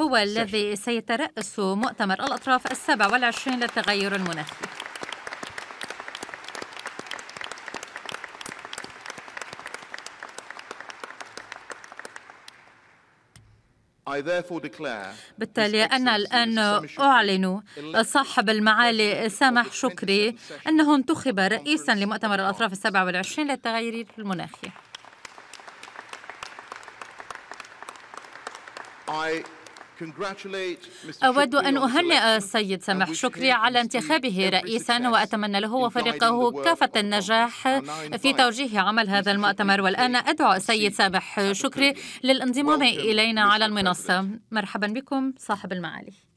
هو الذي سيترأس مؤتمر الأطراف السبع والعشرين للتغير المناخي بالتالي أنا الآن أعلن صاحب المعالي سامح شكري أنه انتخب رئيسا لمؤتمر الأطراف السبع والعشرين للتغير المناخي أود أن أهنئ السيد سمح شكري على انتخابه رئيسا وأتمنى له وفريقه كافة النجاح في توجيه عمل هذا المؤتمر والآن أدعو السيد سامح شكري للانضمام إلينا على المنصة مرحبا بكم صاحب المعالي